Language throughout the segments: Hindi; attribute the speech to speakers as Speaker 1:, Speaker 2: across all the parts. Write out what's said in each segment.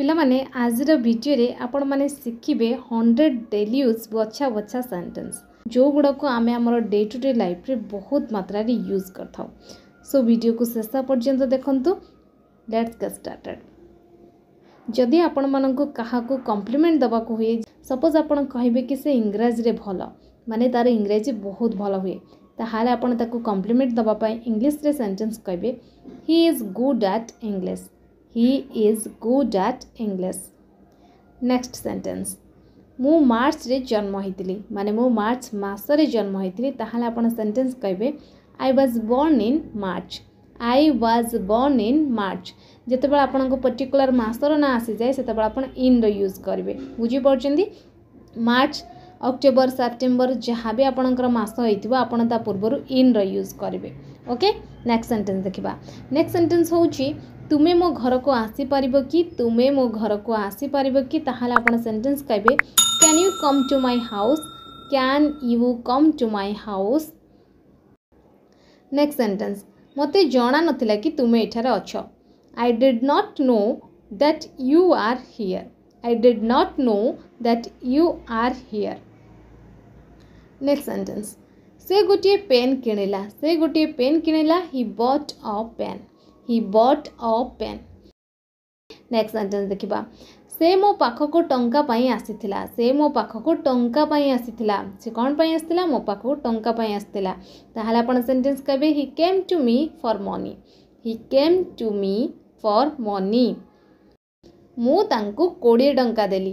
Speaker 1: ପିଲାମାନେ ଆଜିର ଭିଡ଼ିଓରେ ଆପଣମାନେ ଶିଖିବେ ହଣ୍ଡ୍ରେଡ଼ ଡେଲି ୟୁଜ୍ ବଛା ବଛା ସେଣ୍ଟେନ୍ସ ଯେଉଁଗୁଡ଼ାକୁ ଆମେ ଆମର ଡେ ଟୁ ଡେ ଲାଇଫ୍ରେ ବହୁତ ମାତ୍ରାରେ ୟୁଜ୍ କରିଥାଉ ସୋ ଭିଡ଼ିଓକୁ ଶେଷ ପର୍ଯ୍ୟନ୍ତ ଦେଖନ୍ତୁ ଲେଟ୍ସ ଗେଟ୍ ଷ୍ଟାର୍ଟେଡ଼୍ ଯଦି ଆପଣମାନଙ୍କୁ କାହାକୁ କମ୍ପ୍ଲିମେଣ୍ଟ ଦେବାକୁ ହୁଏ ସପୋଜ୍ ଆପଣ କହିବେ କି ସେ ଇଂରାଜୀରେ ଭଲ ମାନେ ତା'ର ଇଂରାଜୀ ବହୁତ ଭଲ ହୁଏ ତାହେଲେ ଆପଣ ତାକୁ କମ୍ପ୍ଲିମେଣ୍ଟ ଦେବା ପାଇଁ ଇଂଲିଶରେ ସେଣ୍ଟେନ୍ସ କହିବେ he is good at English he is good at english next sentence मु मार्च रे जन्म होती माने मु मार्च मसरे जन्म होती आप सेंटेन्स कहे I was born in March I was born in March जिते बड़ा पर्टिकुलर मसर ना आसी जाए से आज इन रूज करेंगे बुझीपड़ मार्च अक्टोबर सेप्टेम्बर जहाँ भी आपणस आपर्व इन रूज करेंगे ओके नेक्स्ट सेन्टेन्स देखा नेक्स्ट सेन्टेन्स हूँ तुम्हें मो घर को आसी पार कि तुम्हें मो घर को आसी पार कि सेटेन्स कहे can you come to my house can you come to my house next sentence मत जाना ना कि तुम्हें यठार अच I did not know that you are here I did not know that you are here next sentence से गोटे पेन किणला से गोटे पेन किणला he bought a pen he bought a pen next sentence देखा से मो पाखक टापी से मो पाखक टापी आसी कणपी आ मो पाखक टापी आसाला तेल सेन्टेन्स कहे हि came to me for money हि came to me for money मुझे कोड़े टाँह दे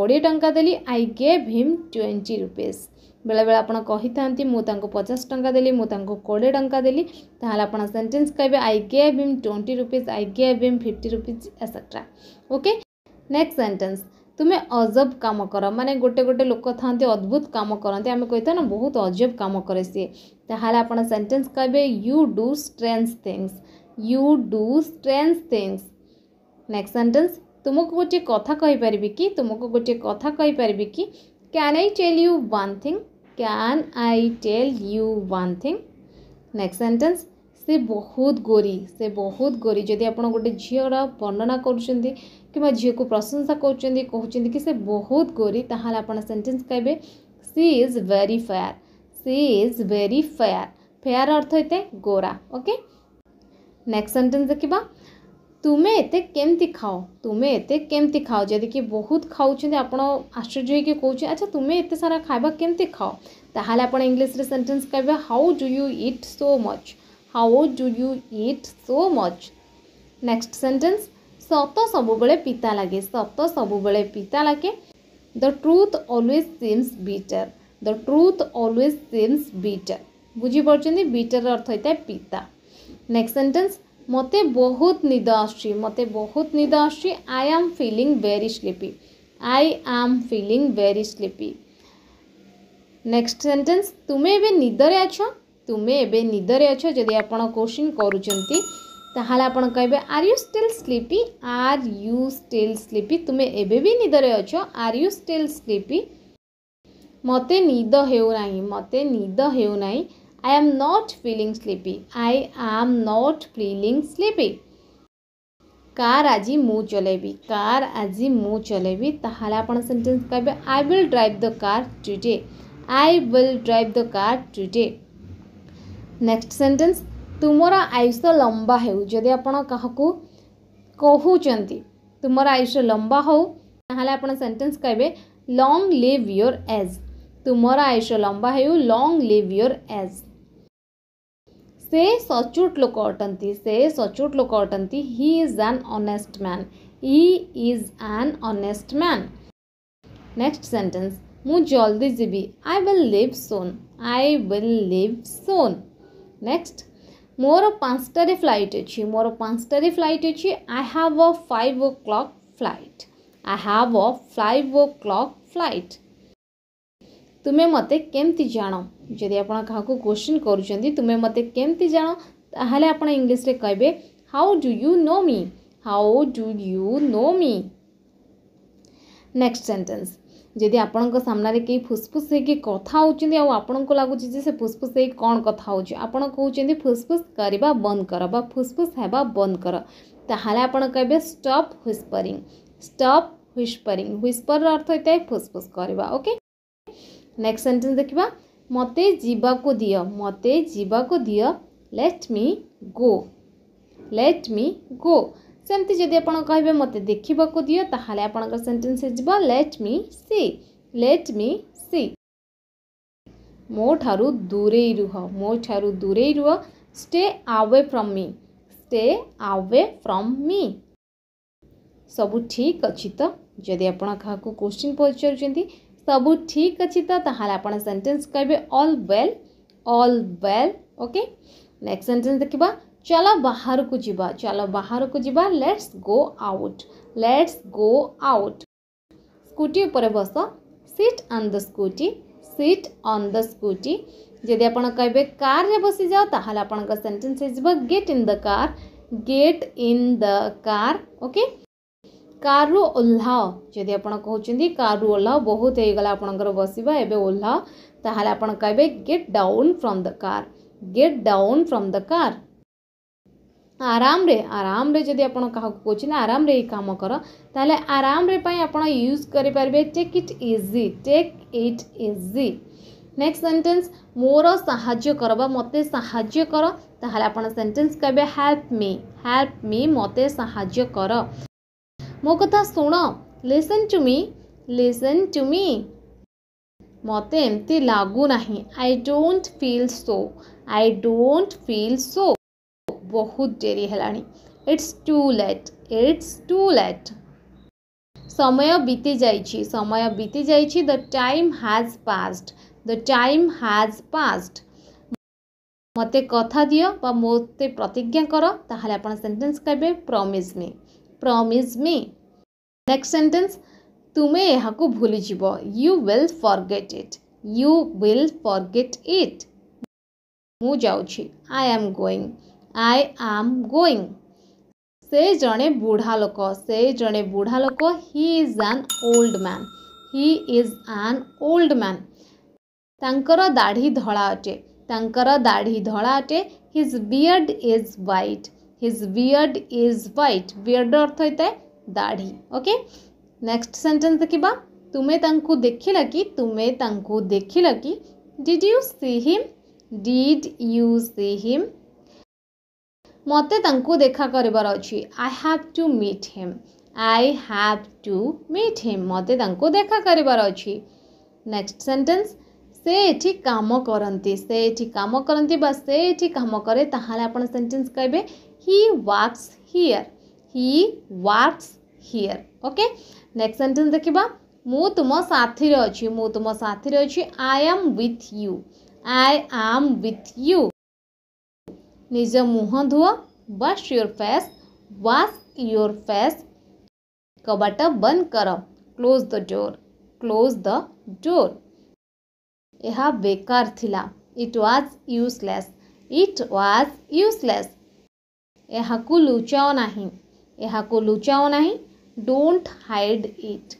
Speaker 1: कोड़े टाँह दे I gave him twenty rupees बेले बेले मुझे पचास टाँग देली कोड़े टाँग देली आप सेन्टेन्स कहे I gave him twenty rupees I gave him fifty rupees etcetera okay next sentence तुम्हें अजब कम कर माने गोटे गोटे लोक था अद्भुत कम करते आम कही था ना बहुत अजब कम कै सी आप सेन्टेन्स कहे you do strange things you do strange things next sentence तुमको गोटे कथ कहीपरि कि तुमको गोटे कथा कहीपरि कि क्या I tell you one thing can I tell you one thing next sentence से बहुत गोरी से बहुत गोरी जदि आप गोटे झील वर्णना करवा झी को प्रशंसा कर बहुत गोरी ताल सेटेन्स कहे she is very fair she is very fair fair अर्थ इतने गोरा ओके नेक्स्ट सेन्टेन्स देखा तुम्हें एत केमती खाओ तुम्हें एते केमती खाओ जदि कि बहुत खाऊँच आप आश्चर्य होकर कौच अच्छा तुम्हें एत सारा खावा केमती खाओ ताल आप इंग्लीश्रे सेन्टेन्स कहे how do you it so much how do you it so much next sentence सत सब पिता लगे सत सब पिता लगे the truth always seems bitter the truth always seems bitter बुझीपर बिटर अर्थ होता है पिता नेक्स्ट सेन्टेन्स ମୋତେ ବହୁତ ନିଦ ଆସୁଛି ମୋତେ ବହୁତ ନିଦ ଆସୁଛି I am feeling very sleepy I am feeling very sleepy next sentence ତୁମେ ଏବେ ନିଦରେ ଅଛ ତୁମେ ଏବେ ନିଦରେ ଅଛ ଯଦି ଆପଣ କୋଶ୍ଚିନ୍ କରୁଛନ୍ତି ତାହେଲେ ଆପଣ କହିବେ are you still sleepy are you still sleepy ତୁମେ ଏବେ ବି ନିଦରେ ଅଛ ଆର୍ ୟୁ ଷ୍ଟିଲ୍ ସ୍ଲିପି ମୋତେ ନିଦ ହେଉନାହିଁ ମୋତେ ନିଦ ହେଉନାହିଁ I am not feeling sleepy I am not feeling sleepy car आज मु चल कार आज मुझे आपन सेंटेंस कह I will drive the car today I will drive the car today next sentence तुमर आयुष लंबा होदि आपको कहते तुम आयुष लंबा होने सेन्टेन्स कह लंग लिव योर एज तुम आयुष लंबा हो लंग लिव योर एज से सचोट लोक अटंती से सचोट लोक अटंती he is an honest man is an honest man next sentence मु जल्दी जी I will live soon I will live soon next मोर पांचटार फ्लैट अच्छी मोर पांचटार फ्लैट अच्छी I have a five o'clock flat I have a five o'clock flat तुम्हें मत के जान जदि आप क्वेश्चन करुं तुम्हें मत के जान ताल आप इंग्लीश कहे how do you know me how do you know me next sentence जदि आपण कई फुसफुस कथित आपण को लगुच फुसफुस कौन कथ आपड़ फुसफुस करवा बंद कर फुसफुस होगा बंद कर ताल आप कहे स्टप हुईस्परिंग स्टप हुईस्परिंग हुईस्पर अर्थ होता है फुसफुस करवा ओके नेक्स्ट सेन्टेन्स देखा मत जीवाक दि मत जीवाक दि let me go let me गो सेमती जदि आप कहे मत देखा दिखे आपटेन्स लेट मी सी लेट मी सी मोठ दूरे रुह मो मोठ दूरे रुह stay away from me stay away from me सब ठीक अच्छी तो जदि आपच्चन पचार सब ठीक अच्छे तो आपड़ सेन्टेन्स कह all well all well okay next sentence देखा चल बाहर को जी चल बाहर को जी let's go out let's go out scooty पर बस seat on the scooty seat on the scooty जदि आप कहे कार्रे बस जाओ तापेन्स हो get in the car get in the car okay କାରୁ ଓହ୍ଲାଅ ଯଦି ଆପଣ କହୁଛନ୍ତି କାରୁ ଓହ୍ଲାଅ ବହୁତ ହେଇଗଲା ଆପଣଙ୍କର ବସିବା ଏବେ ଓହ୍ଲାଅ ତାହେଲେ ଆପଣ କହିବେ get down from the car get down from the car ଆରାମରେ ଆରାମରେ ଯଦି ଆପଣ କାହାକୁ କହୁଛନ୍ତି ଆରାମରେ ଏଇ କାମ କର ତାହେଲେ ଆରାମରେ ପାଇଁ ଆପଣ ୟୁଜ୍ କରିପାରିବେ take it easy take it easy next sentence ମୋର ସାହାଯ୍ୟ କର ବା ମୋତେ ସାହାଯ୍ୟ କର ତାହେଲେ ଆପଣ ସେଣ୍ଟେନ୍ସ କହିବେ ହେଲ୍ପ ମି ହେଲ୍ପ ମି ମୋତେ ସାହାଯ୍ୟ କର मो कथा शुण listen to me listen to me मत एमती लगुना I don't feel so I don't feel so बहुत डेरी है it's too late it's too late समय बीती जा समय बीती जा टाइम हाज पास द टाइम हाज पास मत कथा दि मत प्रतिज्ञा कर तेल आप सेटेन्स कहते प्रमिज मी प्रमिज मी नेक्स्ट सेंटेंस तुम्हें यह भूलीज you will forget it you will forget it मुझे आई आम गोइंग आई आम गोईंग से जड़े बुढ़ा लोक से जड़े बुढ़ा लोक he is an old man he is an old man तर दाढ़ी धड़ा अटे दाढ़ी धड़ा अटे his beard is white his beard is white beard अर्थ होता है दाढ़ी ओके नेक्स्ट सेंटेंस देखा तुम्हें तांकु देखिल कि तुम्हें तांकु देखिल कि did you see him did you see him ମୋତେ ତାଙ୍କୁ ଦେଖା କରିବାର ଅଛି I have to meet him I have to meet him ମୋତେ ତାଙ୍କୁ ଦେଖା କରିବାର ଅଛି ନେକ୍ସଟ ସେଣ୍ଟେନ୍ସ ସେ ଏଠି କାମ କରନ୍ତି ସେ ଏଠି କାମ କରନ୍ତି ବା ସେ ଏଠି କାମ କରେ ତାହେଲେ ଆପଣ ସେଣ୍ଟେନ୍ସ କହିବେ he works here he works here okay next sentence dekhiba ମୁଁ ତୁମ ସାଥିରେ ଅଛି ମୁଁ ତୁମ ସାଥିରେ ଅଛି I am with you I am with you ନିଜ ମୁହଁ ଧୁଅ wash your face wash your face କବାଟ ବନ୍ଦ କର close the door close the door ଏହା ବେକାର ଥିଲା ଇଟ୍ ୱାଜ୍ ୟୁଜ୍ଲେସ୍ ଇଟ୍ ୱାଜ୍ ୟୁଜ୍ଲେସ୍ लुचाओ ना लुचाओ ना dot hide it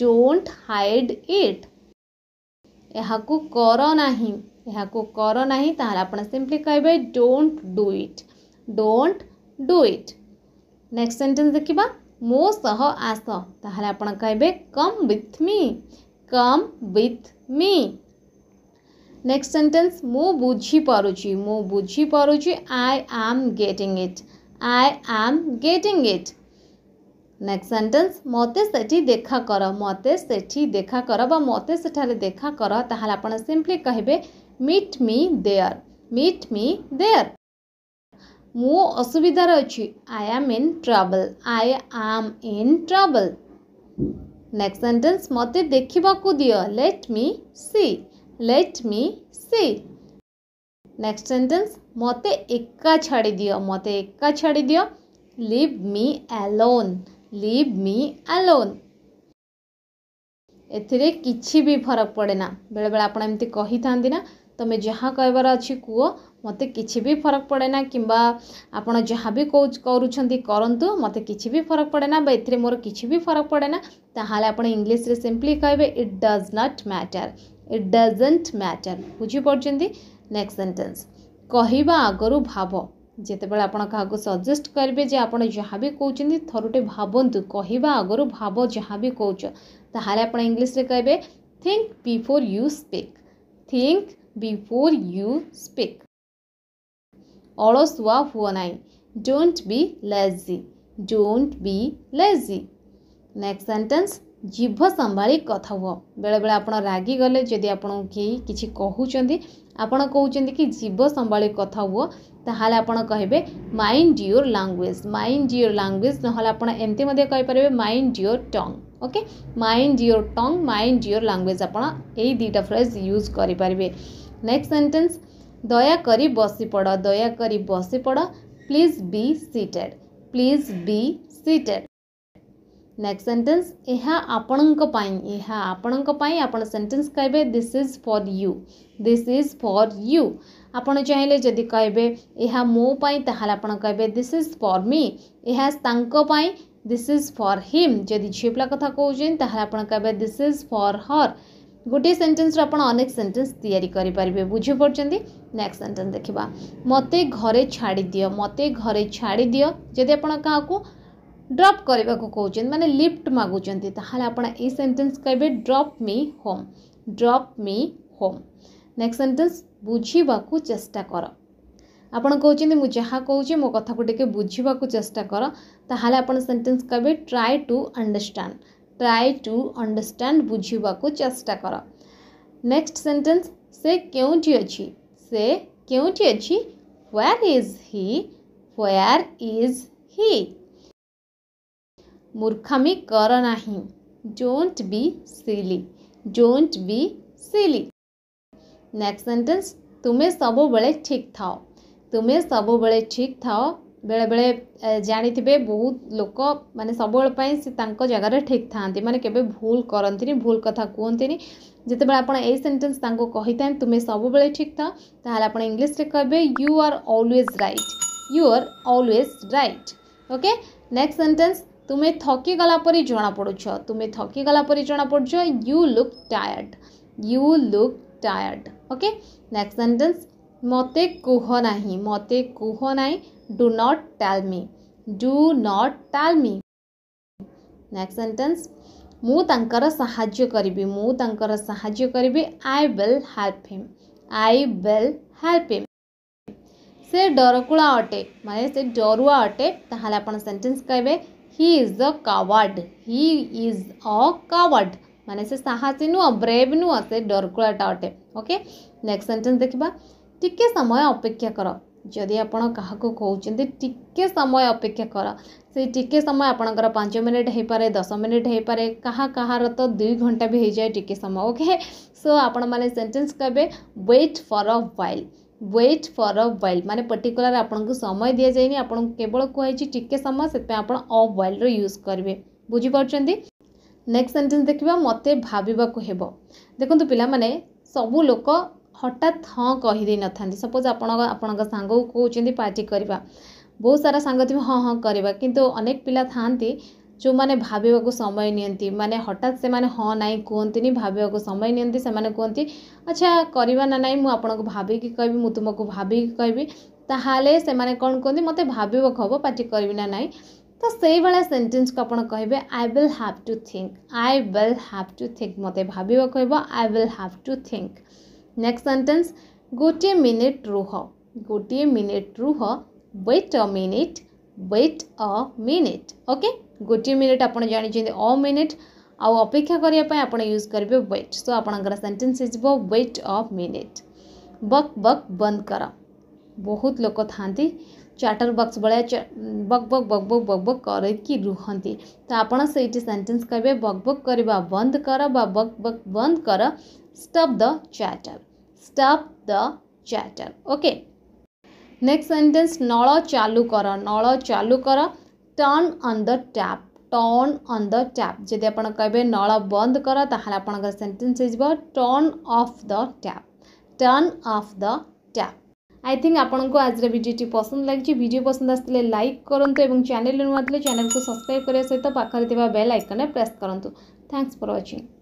Speaker 1: dot hide it यहाँ कर ना यह करप्ली कहे dot do it dot do it next sentence देखा मो सह आस कहे come with me come with me next sentence मु बुझी पार्छी मु बुझी पार्छी आई आम getting it I am getting it next sentence মতো সেটি দেখা কর মতো সেটি দেখা কর বা মতো সেঠারে দেখা কর তাহলে আপনার সিম্পলি কহবে meet me there meet me there ମୁଁ ଅସୁବିଧାରେ ଅଛି I am in trouble I am in trouble next sentence ମୋତେ ଦେଖିବାକୁ ଦିଅ let me see let me see next sentence मत एका छाड़ी दियो मत एका छाड़ी दियो leave me alone leave me alone ଏଥିରେ କିଛି ବି ଫରକ ପଡ଼େ ନା ବେଳେବେଳେ ଆପଣ ଏମିତି କହିଥାନ୍ତି ନା ତୁମେ ଯାହା କହିବାର ଅଛି କୁହ ମୋତେ କିଛି ବି ଫରକ ପଡ଼େ ନା କିମ୍ବା ଆପଣ ଯାହା ବି କରୁଛନ୍ତି କରନ୍ତୁ ମୋତେ କିଛି ବି ଫରକ ପଡ଼େ ନା ବା ଏଥିରେ ମୋର କିଛି ବି ଫରକ ପଡ଼େ ନା ତାହେଲେ ଆପଣ ଇଂଲିଶରେ ସିମ୍ପଲି କହିବେ it does not matter it doesn't matter ବୁଝିପାରୁଛନ୍ତି ନେକ୍ସଟ ସେଣ୍ଟେନ୍ସ କହିବା ଆଗରୁ ଭାବ ଯେତେବେଳେ ଆପଣ କାହାକୁ ସଜେଷ୍ଟ କରିବେ ଯେ ଆପଣ ଯାହା ବି କହୁଛନ୍ତି ଥରୁଟେ ଭାବନ୍ତୁ କହିବା ଆଗରୁ ଭାବ ଯାହା ବି କହୁଛ ତାହେଲେ ଆପଣ ଇଂଲିଶରେ କହିବେ think before you speak think before you speak ଅଳସୁଆ ହୁଅ ନାହିଁ don't be lazy don't be lazy next sentence ଜିଭ ସମ୍ଭାଳି କଥା ହୁଅ ବେଳେବେଳେ ଆପଣ ରାଗିଗଲେ ଯଦି ଆପଣଙ୍କୁ କେହି କିଛି କହୁଛନ୍ତି ଆପଣ କହୁଛନ୍ତି କି ଜିଭ ସମ୍ଭାଳି କଥା ହୁଅ ତାହେଲେ ଆପଣ କହିବେ mind your language mind your language ନହେଲେ ଆପଣ ଏମିତି ମଧ୍ୟ କହିପାରିବେ mind your tongue okay mind your tongue mind your language ଆପଣ ଏଇ ଦୁଇଟା ଫ୍ରେଜ୍ ୟୁଜ୍ କରିପାରିବେ ନେକ୍ସଟ ସେଣ୍ଟେନ୍ସ ଦୟାକରି ବସିପଡ଼ ଦୟାକରି ବସିପଡ଼ please be seated please be seated next sentence यह आपण आपण सेन्टेन्स कहे this is for you this is for you आपण चाहिए जदि कह यह मोपाई आप दिस इज फॉर मी यह दिस इज फॉर हिम जदि झीपा कथा कौन आप दिस इज फॉर हर गोटे सेन्टेन्स अनेक सेन्टेन्स या बुझे पड़ते नेक्स्ट सेन्टेन्स देखा मत घरे छाड़ी दियो मत घरे छाड़ी दियो जदि आप ड्रप करने को कौन मैंने लिफ्ट मगुच्च आप सेन्टेन्स कहे drop me home drop me home next sentence बुझा चेस्टा कर आपन कहते मुझा कहे मो कथा टे बुझा चेस्टा कर ताल सेन्टेन्स कहे try to understand try to understand बुझा चेस्टा कर नेक्स्ट सेन्टेन्स से क्यों अच्छी से क्योंटी अच्छी where is he where is he मूर्खामी कर ना जोट be silly जोट be silly next sentence तुम्हें सब बड़े ठीक था तुम्हें सब बड़े ठीक था बेले बेले थे बहुत लोक मानते सब जगार ठीक था मैंने के भूल करती भूल कथ कहते जिते बेन्टेन्स तुम्हें सब बड़े ठीक था तेल आप इंग्लीश कहे you are always right you are always right okay next sentence तुम्हें थकीगला जमापड़ तुम्हें जना जमापड़ you look tired you look tired okay next sentence मत कहना मत कहना do not tell me do not tell me next sentence मुकर करी मुकर करी I will help him I will help him से डरकूला अटे माने से डरुआ अटे तो आप सेंटेन्स कहते he is the coward he is a coward माने से साहसी नुह ब्रेव नुह से डरकुलाटा अटे ओके नेक्स्ट सेंटेन्स देखा टिके समय अपेक्षा कर जदि आप कौन टिके समय अपेक्षा कर से टिके समय आपंकर पाँच मिनिट हो पाए दस मिनिट हो पाए कहा कहार तो दुई घंटा भी हो जाए टिके समय ओके सो आपण मैंने सेन्टेन्स कहे wait for a while wait for a while मानने पर्टिकुला आपको समय दि जाए केवल कह टे समय से आप वाइल रूज करेंगे बुझिपार्थ नेक्स्ट सेन्टेन्स देखिए मत भावक हेब देख पाने सबू लोक हठात हाँ कहीदे न था सपोज आप आपण को पार्टी करवा बहुत सारा सांग थे हाँ हाँ करवा कितु अनेक पिला था ଯେଉଁମାନେ ଭାବିବାକୁ ସମୟ ନିଅନ୍ତି ମାନେ ହଠାତ୍ ସେମାନେ ହଁ ନାଇଁ କୁହନ୍ତିନି ଭାବିବାକୁ ସମୟ ନିଅନ୍ତି ସେମାନେ କୁହନ୍ତି ଆଚ୍ଛା କରିବା ନା ନାଇଁ ମୁଁ ଆପଣଙ୍କୁ ଭାବିକି କହିବି ମୁଁ ତୁମକୁ ଭାବିକି କହିବି ତାହେଲେ ସେମାନେ କ'ଣ କୁହନ୍ତି ମୋତେ ଭାବିବାକୁ ହେବ ପାଟି କରିବି ନା ନାଇଁ ତ ସେଇଭଳିଆ ସେଣ୍ଟେନ୍ସକୁ ଆପଣ କହିବେ I will have to think I will have to think ମୋତେ ଭାବିବାକୁ ହେବ I will have to think next sentence ଗୋଟିଏ ମିନିଟ୍ ରୁହ ଗୋଟିଏ ମିନିଟ୍ ରୁହ wait a minute wait a minute okay गोटे मिनिट आप जानते अ मिनिट आउ अपेक्षा करने यूज करेंगे वेट सो आपर सेन्टेन्स वेट अ मिनिट बक बक बंद कर बहुत लोग था चार्टर बक्स भाया बक बक बक बक बक बक करती तो आपठी सेन्टेन्स कह बक बक बंद कर बक बक बंद कर stop the chatter stop the chatter okay next sentence नल चालू कर नल चालू कर turn on the tap turn on the tap ଯଦି ଆପଣ କହିବେ ନଳ ବନ୍ଦ କର ତାହେଲେ ଆପଣଙ୍କର ସେଣ୍ଟେନ୍ସ ହେଇଯିବ turn off the tap turn off the tap I think ଆପଣଙ୍କୁ ଆଜିର ଭିଡ଼ିଓଟି ପସନ୍ଦ ଲାଗିଛି ଭିଡ଼ିଓ ପସନ୍ଦ ଆସିଥିଲେ ଲାଇକ୍ କରନ୍ତୁ ଏବଂ ଚ୍ୟାନେଲ୍ ନୂଆ ଥିଲେ ଚ୍ୟାନେଲ୍କୁ ସବସ୍କ୍ରାଇବ୍ କରିବା ସହିତ ପାଖରେ ଥିବା ବେଲ୍ ଆଇକନ୍ରେ ପ୍ରେସ୍ କରନ୍ତୁ ଥ୍ୟାଙ୍କସ୍ ଫର୍ ୱାଚିଂ